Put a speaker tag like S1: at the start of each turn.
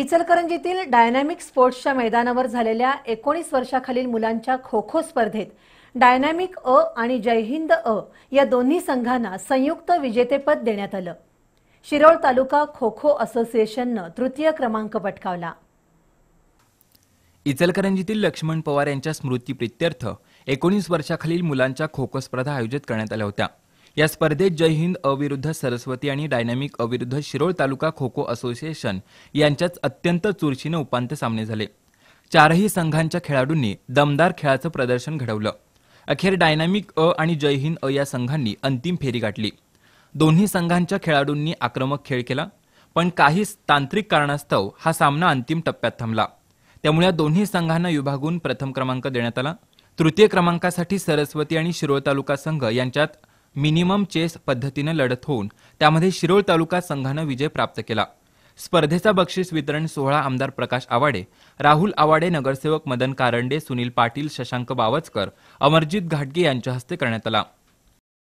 S1: इचलकरंजीतील dynamic स्पोर्ट्सच्या मैदानावर झालेल्या एकोणीस वर्षाखालील मुलांच्या खो खो स्पर्धेत डायनॅमिक अ आणि जयहिंद अ या दोन्ही संघांना संयुक्त विजेतेपद देण्यात आलं शिरोळ तालुका खो खो असोसिएशननं तृतीय क्रमांक पटकावला
S2: इचलकरंजीतील लक्ष्मण पवार यांच्या स्मृतीप्रित्यर्थ एकोणीस वर्षाखालील मुलांच्या खो खो स्पर्धा आयोजित करण्यात आल्या होत्या या स्पर्धेत जय हिंद अविरुद्ध सरस्वती आणि डायनॅमिक अविरुद्ध शिरोळ तालुका खो खो असोसिएशन यांच्यात अत्यंत चुरशीने उपांत्य सामने झाले चारही संघांच्या खेळाडूंनी दमदार खेळाचं प्रदर्शन घडवलं अखेर डायनॅमिक अ आणि जय हिंद अ या संघांनी अंतिम फेरी गाठली दोन्ही संघांच्या खेळाडूंनी आक्रमक खेळ केला पण काही तांत्रिक कारणास्तव हा सामना अंतिम टप्प्यात थांबला त्यामुळे या दोन्ही संघांना विभागून प्रथम क्रमांक देण्यात आला तृतीय क्रमांकासाठी सरस्वती आणि शिरोळ तालुका संघ यांच्यात मिनिमम चेस पद्धतीनं लढत होऊन त्यामध्ये शिरोळ तालुका संघानं विजय प्राप्त केला स्पर्धेचा बक्षीस वितरण सोहळा आमदार प्रकाश आवाडे राहुल आवाडे नगरसेवक मदन कारंडे सुनील पाटील शशांक बावचकर अमरजित घाटगे यांच्या हस्ते करण्यात आला